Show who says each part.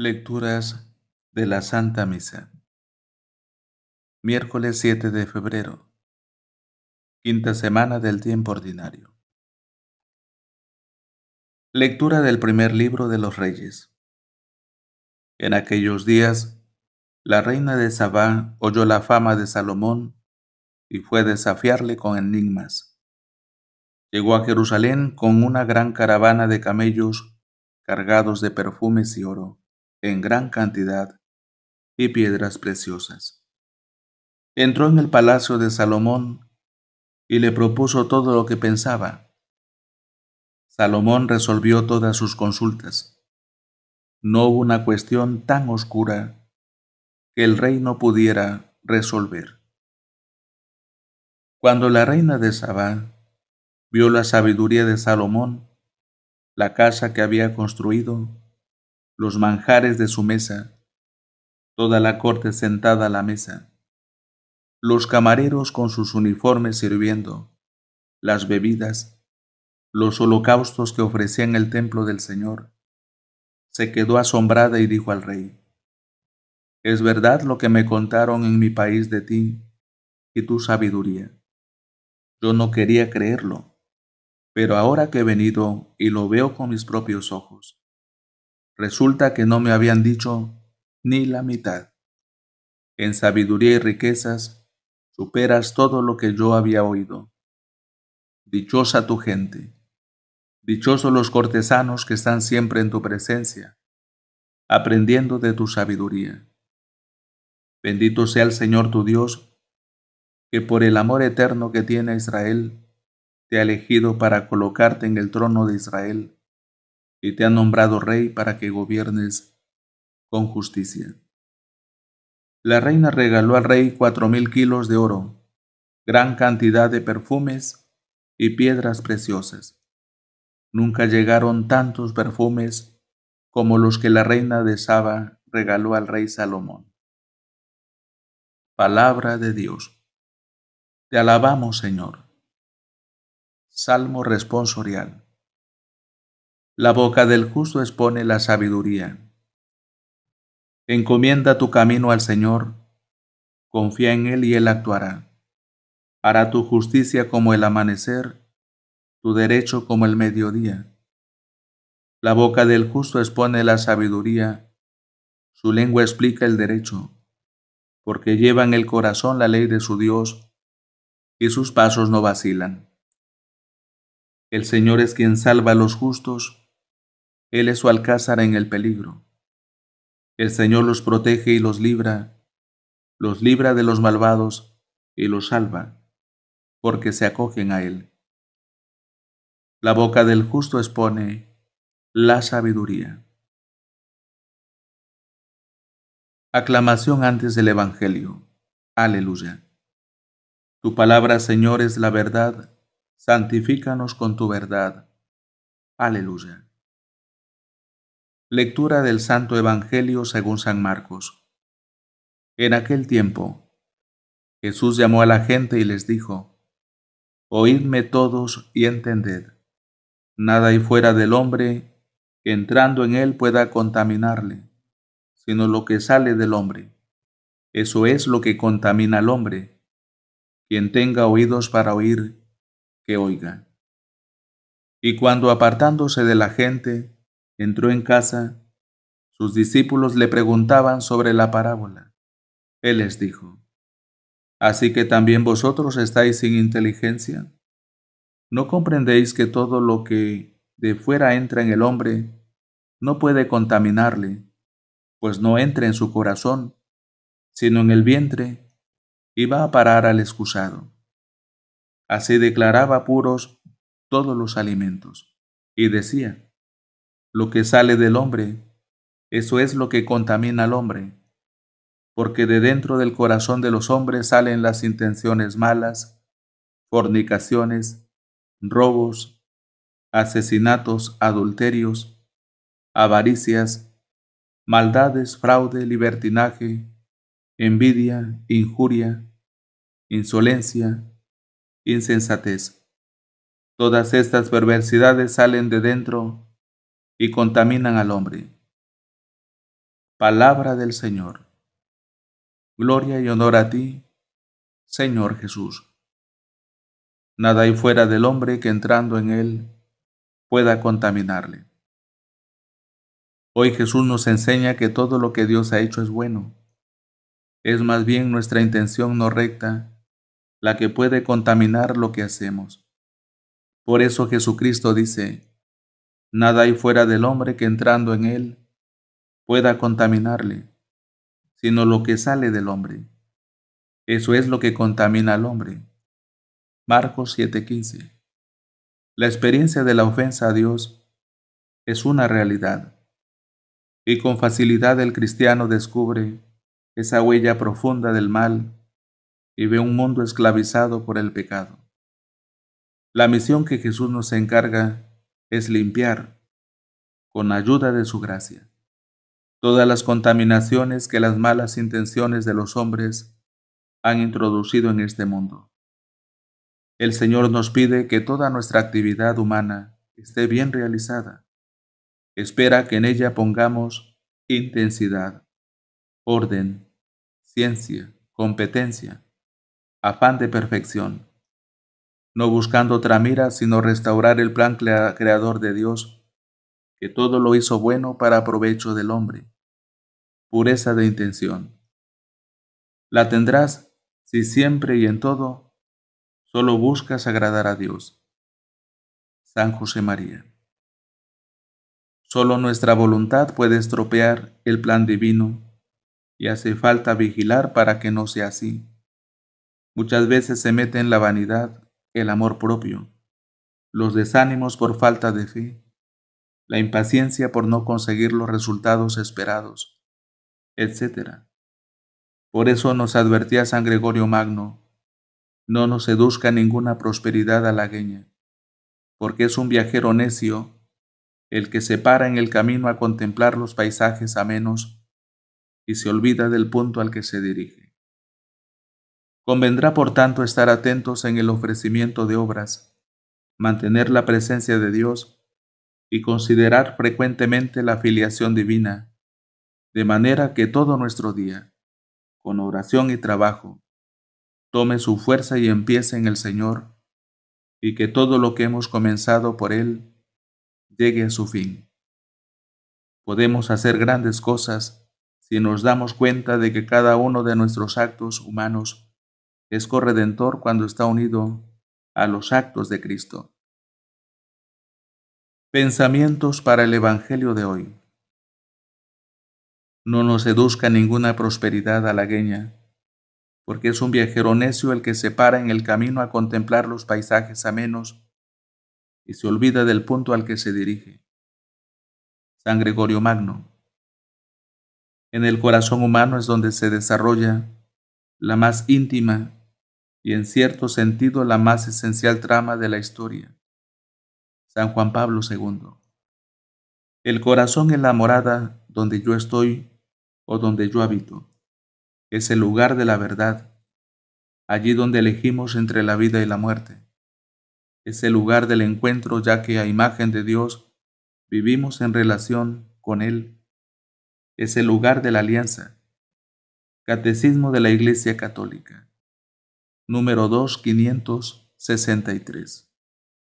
Speaker 1: Lecturas de la Santa Misa. Miércoles 7 de febrero, quinta semana del tiempo ordinario. Lectura del primer libro de los reyes. En aquellos días, la reina de Sabá oyó la fama de Salomón y fue a desafiarle con enigmas. Llegó a Jerusalén con una gran caravana de camellos cargados de perfumes y oro en gran cantidad y piedras preciosas. Entró en el palacio de Salomón y le propuso todo lo que pensaba. Salomón resolvió todas sus consultas. No hubo una cuestión tan oscura que el rey no pudiera resolver. Cuando la reina de Sabá vio la sabiduría de Salomón, la casa que había construido, los manjares de su mesa, toda la corte sentada a la mesa, los camareros con sus uniformes sirviendo, las bebidas, los holocaustos que ofrecían el templo del Señor. Se quedó asombrada y dijo al rey, Es verdad lo que me contaron en mi país de ti y tu sabiduría. Yo no quería creerlo, pero ahora que he venido y lo veo con mis propios ojos, Resulta que no me habían dicho ni la mitad. En sabiduría y riquezas superas todo lo que yo había oído. Dichosa tu gente. Dichosos los cortesanos que están siempre en tu presencia, aprendiendo de tu sabiduría. Bendito sea el Señor tu Dios, que por el amor eterno que tiene Israel, te ha elegido para colocarte en el trono de Israel y te ha nombrado rey para que gobiernes con justicia. La reina regaló al rey cuatro mil kilos de oro, gran cantidad de perfumes y piedras preciosas. Nunca llegaron tantos perfumes como los que la reina de Saba regaló al rey Salomón. Palabra de Dios. Te alabamos, Señor. Salmo responsorial. La boca del justo expone la sabiduría. Encomienda tu camino al Señor, confía en Él y Él actuará. Hará tu justicia como el amanecer, tu derecho como el mediodía. La boca del justo expone la sabiduría, su lengua explica el derecho, porque lleva en el corazón la ley de su Dios, y sus pasos no vacilan. El Señor es quien salva a los justos, él es su alcázar en el peligro. El Señor los protege y los libra, los libra de los malvados y los salva, porque se acogen a Él. La boca del justo expone la sabiduría. Aclamación antes del Evangelio. Aleluya. Tu palabra, Señor, es la verdad. Santifícanos con tu verdad. Aleluya. Lectura del Santo Evangelio según San Marcos. En aquel tiempo, Jesús llamó a la gente y les dijo, Oídme todos y entended, nada hay fuera del hombre que entrando en él pueda contaminarle, sino lo que sale del hombre. Eso es lo que contamina al hombre. Quien tenga oídos para oír, que oiga. Y cuando apartándose de la gente, Entró en casa. Sus discípulos le preguntaban sobre la parábola. Él les dijo, ¿Así que también vosotros estáis sin inteligencia? ¿No comprendéis que todo lo que de fuera entra en el hombre no puede contaminarle, pues no entra en su corazón, sino en el vientre y va a parar al excusado? Así declaraba puros todos los alimentos y decía, lo que sale del hombre, eso es lo que contamina al hombre, porque de dentro del corazón de los hombres salen las intenciones malas, fornicaciones, robos, asesinatos, adulterios, avaricias, maldades, fraude, libertinaje, envidia, injuria, insolencia, insensatez. Todas estas perversidades salen de dentro y contaminan al hombre. Palabra del Señor. Gloria y honor a ti, Señor Jesús. Nada hay fuera del hombre que entrando en él pueda contaminarle. Hoy Jesús nos enseña que todo lo que Dios ha hecho es bueno. Es más bien nuestra intención no recta la que puede contaminar lo que hacemos. Por eso Jesucristo dice, Nada hay fuera del hombre que entrando en él pueda contaminarle, sino lo que sale del hombre. Eso es lo que contamina al hombre. Marcos 7:15. La experiencia de la ofensa a Dios es una realidad, y con facilidad el cristiano descubre esa huella profunda del mal y ve un mundo esclavizado por el pecado. La misión que Jesús nos encarga es limpiar, con ayuda de su gracia, todas las contaminaciones que las malas intenciones de los hombres han introducido en este mundo. El Señor nos pide que toda nuestra actividad humana esté bien realizada. Espera que en ella pongamos intensidad, orden, ciencia, competencia, afán de perfección no buscando otra mira, sino restaurar el plan creador de Dios, que todo lo hizo bueno para provecho del hombre. Pureza de intención. La tendrás si siempre y en todo solo buscas agradar a Dios. San José María. Solo nuestra voluntad puede estropear el plan divino y hace falta vigilar para que no sea así. Muchas veces se mete en la vanidad, el amor propio, los desánimos por falta de fe, la impaciencia por no conseguir los resultados esperados, etc. Por eso nos advertía San Gregorio Magno, no nos seduzca ninguna prosperidad halagueña, porque es un viajero necio el que se para en el camino a contemplar los paisajes amenos y se olvida del punto al que se dirige. Convendrá, por tanto, estar atentos en el ofrecimiento de obras, mantener la presencia de Dios y considerar frecuentemente la filiación divina, de manera que todo nuestro día, con oración y trabajo, tome su fuerza y empiece en el Señor, y que todo lo que hemos comenzado por Él llegue a su fin. Podemos hacer grandes cosas si nos damos cuenta de que cada uno de nuestros actos humanos es corredentor cuando está unido a los actos de Cristo. Pensamientos para el Evangelio de hoy. No nos seduzca ninguna prosperidad halagueña, porque es un viajero necio el que se para en el camino a contemplar los paisajes amenos y se olvida del punto al que se dirige. San Gregorio Magno. En el corazón humano es donde se desarrolla la más íntima y en cierto sentido la más esencial trama de la historia. San Juan Pablo II. El corazón en la morada donde yo estoy o donde yo habito. Es el lugar de la verdad, allí donde elegimos entre la vida y la muerte. Es el lugar del encuentro ya que a imagen de Dios vivimos en relación con Él. Es el lugar de la alianza. Catecismo de la Iglesia Católica número dos quinientos sesenta y tres.